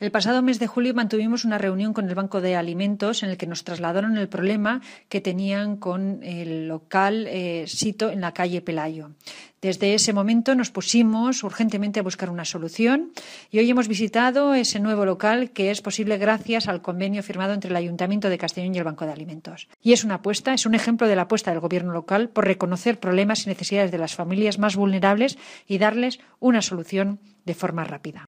El pasado mes de julio mantuvimos una reunión con el Banco de Alimentos en el que nos trasladaron el problema que tenían con el local eh, sito en la calle Pelayo. Desde ese momento nos pusimos urgentemente a buscar una solución y hoy hemos visitado ese nuevo local que es posible gracias al convenio firmado entre el Ayuntamiento de Castellón y el Banco de Alimentos. Y es una apuesta, es un ejemplo de la apuesta del Gobierno local por reconocer problemas y necesidades de las familias más vulnerables y darles una solución de forma rápida.